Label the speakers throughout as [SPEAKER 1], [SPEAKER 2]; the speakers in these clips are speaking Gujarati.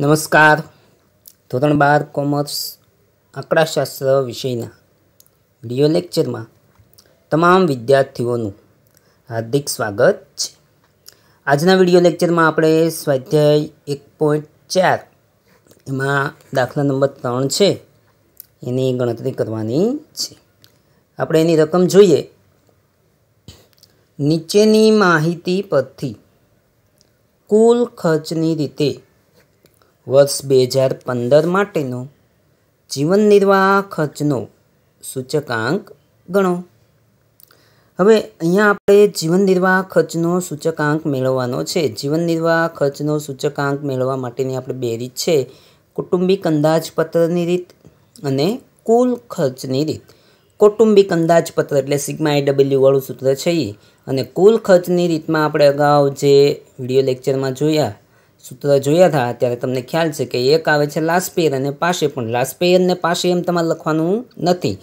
[SPEAKER 1] નમસ્કાર ધોરણ બાર કોમર્સ આંકડાશાસ્ત્ર વિષયના વિડીયો લેક્ચરમાં તમામ વિદ્યાર્થીઓનું હાર્દિક સ્વાગત છે આજના વિડીયો લેક્ચરમાં આપણે સ્વાધ્યાય એક પોઈન્ટ ચાર એમાં દાખલા નંબર ત્રણ છે એની ગણતરી કરવાની છે આપણે એની રકમ જોઈએ નીચેની માહિતી પરથી કુલ ખર્ચની રીતે વર્ષ બે હજાર પંદર માટેનો જીવન નિર્વાહ ખર્ચનો સૂચકાંક ગણો હવે અહીંયા આપણે જીવન નિર્વાહ ખર્ચનો સૂચકાંક મેળવવાનો છે જીવન નિર્વાહ ખર્ચનો સૂચકાંક મેળવવા માટેની આપણે બે રીત છે કુટુંબિક અંદાજપત્રની રીત અને કુલ ખર્ચની રીત કૌટુંબિક અંદાજપત્ર એટલે સિગ્મા વાળું સૂત્ર છે અને કુલ ખર્ચની રીતમાં આપણે અગાઉ જે વિડીયો લેક્ચરમાં જોયા સૂત્ર જોયા હતા ત્યારે તમને ખ્યાલ છે કે એક આવે છે લાસ્પેર અને પાસે પણ લાસ્પેર ને પાસે એમ તમારે લખવાનું નથી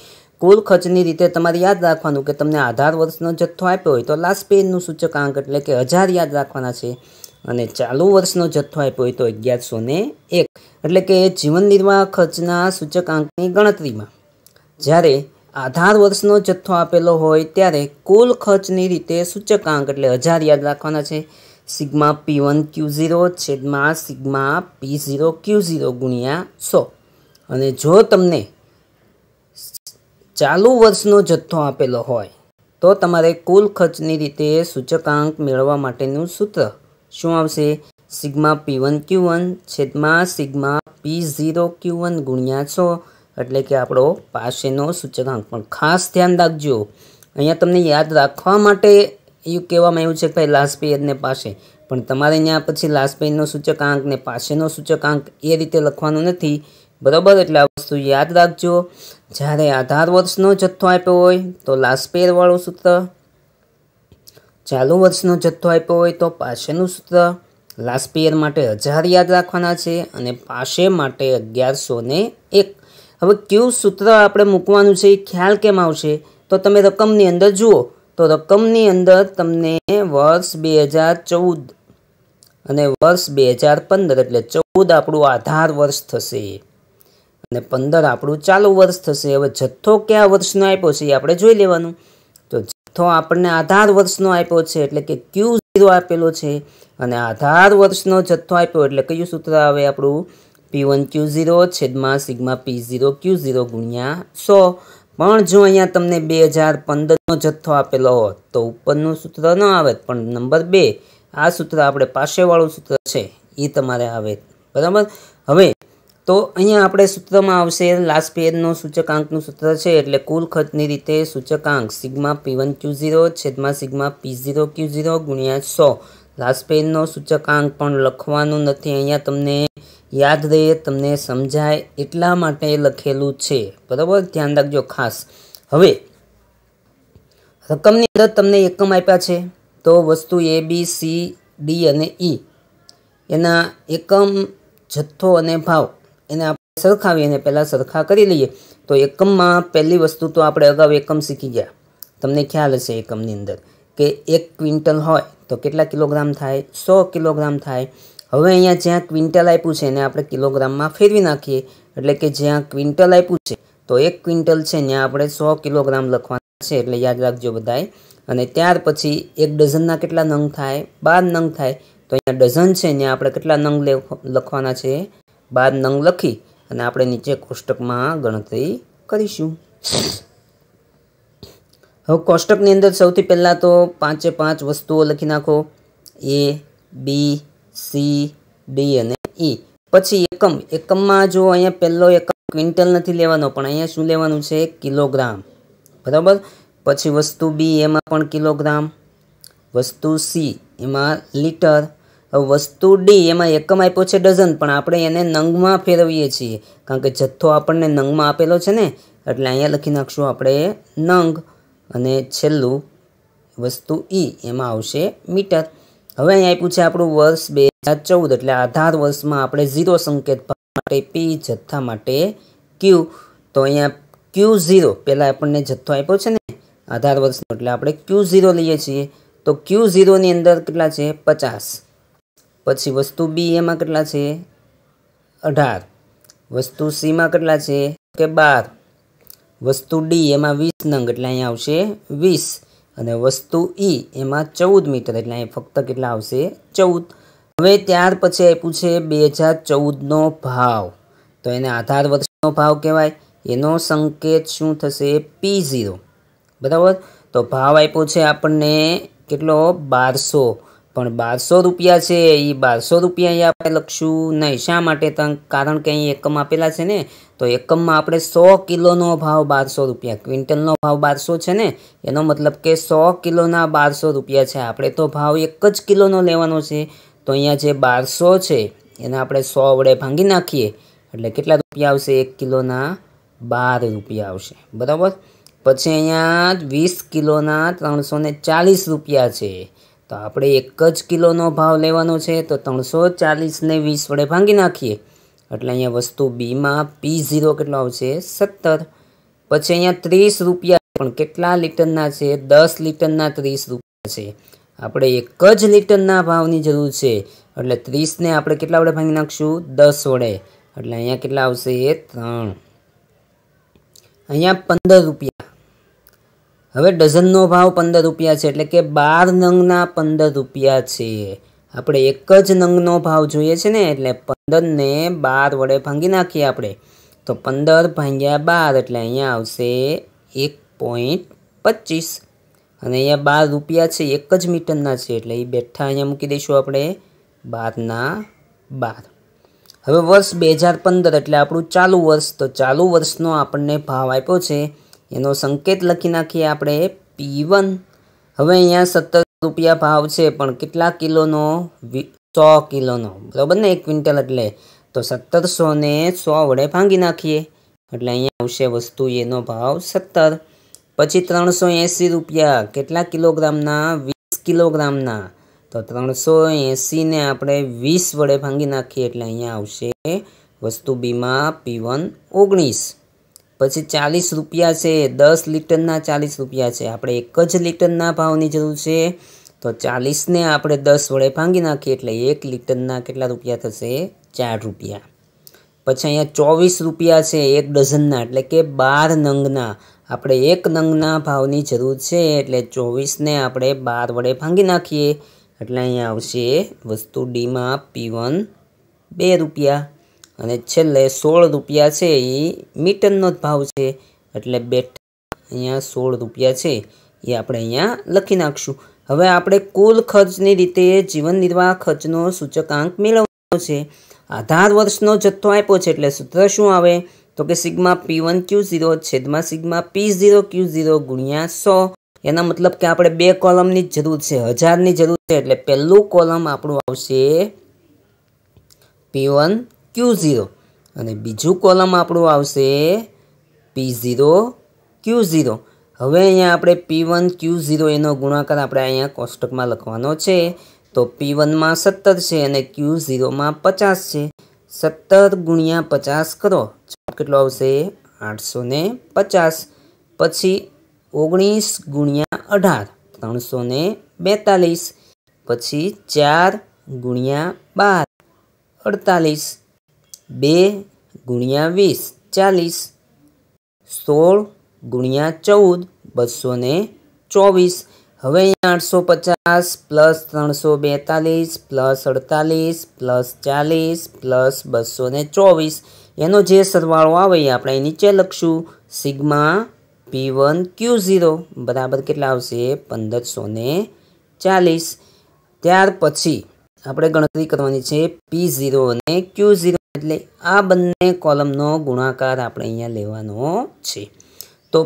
[SPEAKER 1] કુલ ખર્ચની રીતે તમારે યાદ રાખવાનું કે તમને આધાર વર્ષનો જથ્થો આપ્યો હોય તો લાસ્પેરનું સૂચકાંક એટલે કે હજાર યાદ રાખવાના છે અને ચાલુ વર્ષનો જથ્થો આપ્યો હોય તો અગિયારસો ને એક એટલે કે જીવન નિર્વાહ ખર્ચના સૂચકાંકની ગણતરીમાં જ્યારે આધાર વર્ષનો જથ્થો આપેલો હોય ત્યારે કુલ ખર્ચની રીતે સૂચકાંક એટલે હજાર યાદ રાખવાના છે sigma P one Q zero છેદમાં sigma P zero Q zero ગુણ્યા સો અને જો તમને ચાલુ વર્ષનો જથ્થો આપેલો હોય તો તમારે કુલ ખર્ચની રીતે સૂચકાંક મેળવવા માટેનું સૂત્ર શું આવશે sigma P one Q one છેદમાં sigma P zero Q one ગુણ્યા સો એટલે કે આપણો પાસેનો સૂચકાંક પણ ખાસ ધ્યાન રાખજો અહીંયા તમને યાદ રાખવા માટે એવું કહેવામાં આવ્યું છે કે ભાઈ લાસ્ટ પેજને પાસે પણ તમારે ત્યાં પછી લાસ્ટ સૂચકાંક ને પાસેનો સૂચકાંક એ રીતે લખવાનો નથી બરાબર એટલે આ વસ્તુ યાદ રાખજો જ્યારે આધાર વર્ષનો જથ્થો આપ્યો હોય તો લાસ્ટ પેરવાળું સૂત્ર ચાલુ વર્ષનો જથ્થો આપ્યો હોય તો પાસેનું સૂત્ર લાસ્ટ પેયર માટે હજાર યાદ રાખવાના છે અને પાસે માટે અગિયારસો ને એક હવે કયું સૂત્ર આપણે મૂકવાનું છે એ ખ્યાલ કેમ આવશે તો તમે રકમની અંદર જુઓ તો રકમની અંદર તમને વર્ષ બે હજાર ચૌદ અને વર્ષ બે હજાર પંદર એટલે ચૌદ આપણું આધાર વર્ષ થશે અને પંદર આપણું ચાલુ વર્ષ થશે હવે જથ્થો કયા વર્ષનો આપ્યો છે એ આપણે જોઈ લેવાનું તો જથ્થો આપણને આધાર વર્ષનો આપ્યો છે એટલે કે ક્યુ ઝીરો આપેલો છે અને આધાર વર્ષનો જથ્થો આપ્યો એટલે કયું સૂત્ર આવે આપણું પી વન ક્યુ ઝીરો છેદમાં sigma P zero Q zero ગુણ્યા સો પણ જો અહીંયા તમને બે હજાર પંદરનો જથ્થો આપેલો હોત તો ઉપરનું સૂત્ર ન આવે પણ નંબર બે આ સૂત્ર આપણે પાસેવાળું સૂત્ર છે એ તમારે આવે બરાબર હવે તો અહીંયા આપણે સૂત્રમાં આવશે લાસ્ટ પેજનું સૂચકાંકનું સૂત્ર છે એટલે કુલ ખર્ચની રીતે સૂચકાંક sigma P one Q zero છેદમાં sigma P zero Q zero ગુણ્યા સો લાસ્ટ પેજનો સૂચકાંક પણ લખવાનું નથી અહીંયા તમને યાદ રહે તમને સમજાય એટલા માટે લખેલું છે બરાબર ધ્યાન રાખજો ખાસ હવે રકમની અંદર તમને એકમ આપ્યા છે તો વસ્તુ એ બી સી ડી અને ઈ e. એના એકમ જથ્થો અને ભાવ એને આપણે સરખાવી અને પહેલાં સરખા કરી લઈએ તો એકમમાં પહેલી વસ્તુ તો આપણે અગાઉ એકમ શીખી ગયા તમને ખ્યાલ હશે એકમની અંદર કે એક ક્વિન્ટલ હોય તો કેટલા કિલોગ્રામ થાય સો કિલોગ્રામ થાય હવે અહીંયા જ્યાં ક્વિન્ટલ આપ્યું છે એને આપણે કિલોગ્રામમાં ફેરવી નાખીએ એટલે કે જ્યાં ક્વિન્ટલ આપ્યું છે તો એક ક્વિન્ટલ છે ત્યાં આપણે સો કિલોગ્રામ લખવાના છે એટલે યાદ રાખજો બધાએ અને ત્યાર પછી એક ડઝનના કેટલા નંગ થાય બાર નંગ થાય તો અહીંયા ડઝન છે ત્યાં આપણે કેટલા નંગ લખવાના છે બાર નંગ લખી અને આપણે નીચે કોષ્ટકમાં ગણતરી કરીશું હવે કોષ્ટકની અંદર સૌથી પહેલાં તો પાંચે પાંચ વસ્તુઓ લખી નાખો એ બી સી ડી અને ઈ e. પછી એકમ એકમમાં જો અહીંયા પહેલો એકમ ક્વિન્ટલ નથી લેવાનો પણ અહીંયા શું લેવાનું છે કિલોગ્રામ બરાબર પછી વસ્તુ બી એમાં પણ કિલોગ્રામ વસ્તુ સી એમાં લીટર વસ્તુ ડી એમાં એકમ આપ્યો છે ડઝન પણ આપણે એને નંગમાં ફેરવીએ છીએ કારણ કે જથ્થો આપણને નંગમાં આપેલો છે ને એટલે અહીંયા લખી નાખશું આપણે નંગ અને છેલ્લું વસ્તુ ઈ e, એમાં આવશે મીટર હવે અહીં આપ્યું છે આપણું વર્ષ બે હજાર ચૌદ એટલે આધાર વર્ષમાં આપણે ઝીરો સંકેત માટે પી જથ્થા માટે ક્યુ તો અહીંયા ક્યુ ઝીરો પહેલાં આપણને જથ્થો આપ્યો છે ને આધાર વર્ષનો એટલે આપણે ક્યુ ઝીરો લઈએ છીએ તો ક્યુ ઝીરોની અંદર કેટલા છે પચાસ પછી વસ્તુ બી એમાં કેટલા છે અઢાર વસ્તુ સીમાં કેટલા છે કે બાર વસ્તુ ડી એમાં વીસ નંગ એટલે અહીંયા આવશે વીસ અને વસ્તુ ઈ એમાં ચૌદ મીટર એટલે અહીં ફક્ત કેટલા આવશે ચૌદ હવે ત્યાર પછી આપ્યું છે બે હજાર ચૌદનો ભાવ તો એને આધાર વર્ષનો ભાવ કહેવાય એનો સંકેત શું થશે પી ઝીરો બરાબર તો ભાવ આપ્યો છે આપણને કેટલો બારસો પણ બારસો રૂપિયા છે એ બારસો રૂપિયા અહીં આપણે લખશું નહીં શા માટે કારણ કે અહીં એકમ આપેલા છે ને તો એકમમાં આપણે સો કિલોનો ભાવ બારસો રૂપિયા ક્વિન્ટલનો ભાવ બારસો છે ને એનો મતલબ કે સો કિલોના બારસો રૂપિયા છે આપણે તો ભાવ એક જ કિલોનો લેવાનો છે તો અહીંયા જે બારસો છે એને આપણે સો વડે ભાંગી નાખીએ એટલે કેટલા રૂપિયા આવશે એક કિલોના બાર રૂપિયા આવશે બરાબર પછી અહીંયા વીસ કિલોના ત્રણસો ચાલીસ રૂપિયા છે તો આપણે એક જ કિલોનો ભાવ લેવાનો છે તો ત્રણસો ચાલીસને વીસ વડે ભાંગી નાખીએ એટલે અહીંયા વસ્તુ બીમાં પી ઝીરો કેટલો આવશે સત્તર પછી અહીંયા ત્રીસ રૂપિયા પણ કેટલા લીટરના છે દસ લીટરના ત્રીસ રૂપિયા છે આપણે એક જ લીટરના ભાવની જરૂર છે એટલે ત્રીસને આપણે કેટલા વડે ભાંગી નાખશું દસ વડે એટલે અહીંયા કેટલા આવશે એ ત્રણ અહીંયા પંદર રૂપિયા હવે ડઝનનો ભાવ પંદર રૂપિયા છે એટલે કે બાર નંગના પંદર રૂપિયા છે આપણે એક જ નંગનો ભાવ જોઈએ છે ને એટલે દસને બાર વડે ભાંગી નાખીએ આપણે તો પંદર ભાંગ્યા બાર એટલે અહીંયા આવશે એક પોઈન્ટ પચીસ અને અહીંયા બાર રૂપિયા છે એક જ મીટરના છે એટલે એ બેઠા અહીંયા મૂકી દઈશું આપણે બારના બાર હવે વર્ષ બે હજાર પંદર એટલે આપણું ચાલુ વર્ષ તો ચાલુ વર્ષનો આપણને ભાવ આપ્યો છે એનો સંકેત લખી નાખીએ આપણે પી હવે અહીંયા સત્તર રૂપિયા ભાવ છે પણ કેટલા કિલોનો સો કિલોનો બરાબર ને એક ક્વિન્ટલ એટલે તો સત્તરસો ને સો વડે ભાંગી નાખીએ એટલે અહીંયા આવશે વસ્તુ એનો ભાવ સત્તર પછી ત્રણસો એંસી રૂપિયા કેટલા કિલોગ્રામના વીસ કિલોગ્રામના તો ત્રણસો એંસીને આપણે વીસ વડે ભાંગી નાખીએ એટલે અહીંયા આવશે વસ્તુ બીમાં પી વન ઓગણીસ પછી ચાલીસ રૂપિયા છે દસ લીટરના ચાલીસ રૂપિયા છે આપણે એક જ લીટરના ભાવની જરૂર છે તો ચાલીસને આપણે દસ વડે ભાંગી નાખીએ એટલે એક લીટરના કેટલા રૂપિયા થશે ચાર રૂપિયા પછી અહીંયા ચોવીસ રૂપિયા છે એક ડઝનના એટલે કે બાર નંગના આપણે એક નંગના ભાવની જરૂર છે એટલે ચોવીસને આપણે બાર વડે ભાંગી નાખીએ એટલે અહીંયા આવશે વસ્તુ ડીમાં પીવન બે રૂપિયા અને છેલ્લે સોળ રૂપિયા છે એ મીટરનો જ ભાવ છે એટલે બેઠ અહીંયા સોળ રૂપિયા છે એ આપણે અહીંયા લખી નાખશું હવે આપણે કુલ ખર્ચની રીતે જીવન નિર્વાહ ખર્ચનો સૂચકાંક મેળવવાનો છે આધાર વર્ષનો જથ્થો આપ્યો છે એટલે સૂત્ર શું આવે તો કે sigma P one Q zero છેદમાં sigma P zero Q zero ગુણ્યા સો એના મતલબ કે આપણે બે કોલમની જરૂર છે હજારની જરૂર છે એટલે પહેલું કોલમ આપણું આવશે પી વન ક્યુ ઝીરો અને બીજું કોલમ આપણું આવશે પી ઝીરો ક્યુ ઝીરો હવે અહીંયા આપણે પી વન ક્યુ ઝીરો એનો ગુણાકાર આપણે અહીંયા કોષ્ટકમાં લખવાનો છે તો પી વનમાં સત્તર છે અને ક્યુ ઝીરોમાં પચાસ છે સત્તર ગુણ્યા પચાસ કરો કેટલો આવશે આઠસો ને પચાસ પછી ઓગણીસ ગુણ્યા અઢાર ત્રણસો ને બેતાલીસ પછી ચાર ગુણ્યા બાર અડતાલીસ બે ગુણ્યા વીસ ચાલીસ સોળ ગુણ્યા ચૌદ બસો ને ચોવીસ હવે અહીંયા આઠસો પચાસ પ્લસ ત્રણસો બેતાલીસ પ્લસ અડતાલીસ પ્લસ ચાલીસ પ્લસ બસો ને ચોવીસ એનો જે સરવાળો આવે એ આપણે નીચે લખશું sigma P one Q zero બરાબર કેટલા આવશે પંદરસો ને ચાલીસ ત્યાર પછી આપણે ગણતરી કરવાની છે પી ઝીરો અને ક્યુ ઝીરો એટલે આ બંને કોલમનો ગુણાકાર આપણે અહીંયા લેવાનો છે તો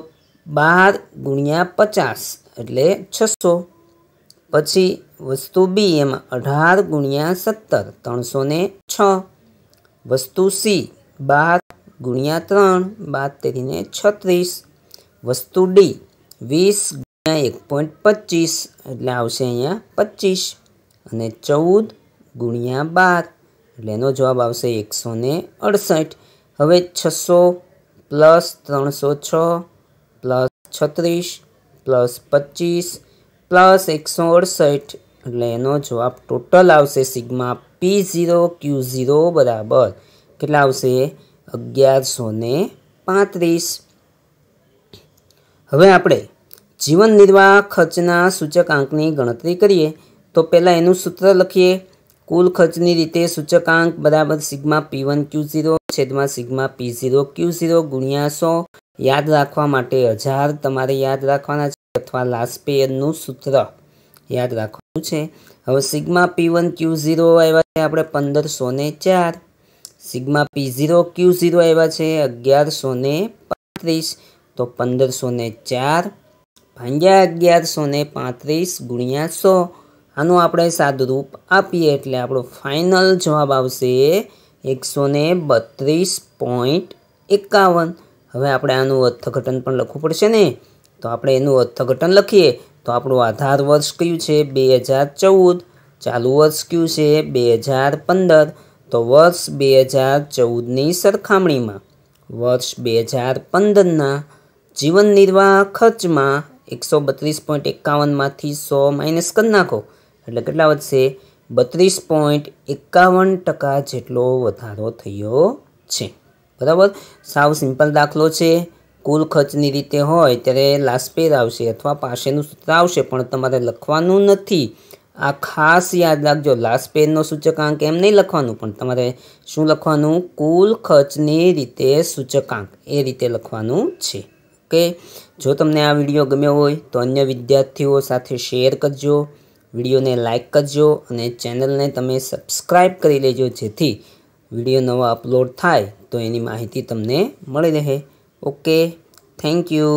[SPEAKER 1] બાર ગુણ્યા પચાસ એટલે છસો પછી વસ્તુ બી એમાં અઢાર ગુણ્યા સત્તર ત્રણસો ને છ વસ્તુ સી બાર ગુણ્યા ત્રણ બાર તેરીને છત્રીસ વસ્તુ ડી વીસ ગુણ્યા એક પોઈન્ટ પચીસ એટલે આવશે અહીંયા પચીસ અને ચૌદ ગુણ્યા બાર એટલે એનો જવાબ આવશે એકસો અડસઠ હવે છસો પ્લસ ત્રણસો છ પ્લસ છત્રીસ પ્લસ પચીસ પ્લસ એકસો અડસઠ એટલે એનો જવાબ ટોટલ આવશે sigma P zero Q zero બરાબર કેટલા આવશે અગિયારસો ને પાંત્રીસ હવે આપણે જીવન નિર્વાહ ખર્ચના સૂચકાંકની ગણતરી કરીએ તો પહેલાં એનું સૂત્ર લખીએ કુલ ખર્ચની રીતે સૂચકાંક બરાબર sigma P one Q zero છેદમાં sigma P zero Q zero ગુણ્યા સો યાદ રાખવા માટે હજાર તમારે યાદ રાખવાના છે અથવા લાસ્ટ પેયરનું સૂત્ર યાદ રાખવાનું છે હવે sigma P one Q zero આવ્યા છે આપણે પંદરસો ને ચાર sigma P zero Q zero આવ્યા છે અગિયારસો ને પાંત્રીસ તો પંદરસો ને ચાર ભાંગ્યા અગિયારસો ને પાંત્રીસ ગુણ્યા સો આનું આપણે સાદુરૂપ આપીએ એટલે આપણો ફાઇનલ જવાબ આવશે એકસો ને બત્રીસ પોઈન્ટ એકાવન હવે આપણે આનું અર્થઘટન પણ લખવું પડશે ને તો આપણે એનું અર્થઘટન લખીએ તો આપણું આધાર વર્ષ કયું છે બે હજાર ચૌદ ચાલુ વર્ષ કયું છે બે હજાર પંદર તો વર્ષ બે હજાર ચૌદની સરખામણીમાં વર્ષ બે હજાર પંદરના જીવન નિર્વાહ ખર્ચમાં એકસો બત્રીસ પોઈન્ટ એકાવનમાંથી સો માઇનસ કરી નાખો એટલે કેટલા વધશે બત્રીસ પોઈન્ટ એકાવન ટકા જેટલો વધારો થયો છે બરાબર સાવ સિમ્પલ દાખલો છે કુલ ખર્ચની રીતે હોય ત્યારે લાસ્ટપેર આવશે અથવા પાસેનું સૂત્ર આવશે પણ તમારે લખવાનું નથી આ ખાસ યાદ રાખજો લાસ્ટપેરનો સૂચકાંક એમ નહીં લખવાનું પણ તમારે શું લખવાનું કુલ ખર્ચની રીતે સૂચકાંક એ રીતે લખવાનું છે ઓકે જો તમને આ વિડીયો ગમ્યો હોય તો અન્ય વિદ્યાર્થીઓ સાથે શેર કરજો વિડીયોને લાઇક કરજો અને ચેનલને તમે સબસ્ક્રાઈબ કરી લેજો જેથી વિડીયો નવા અપલોડ થાય તો એની માહિતી તમને મળી રહે ઓકે થેન્ક યુ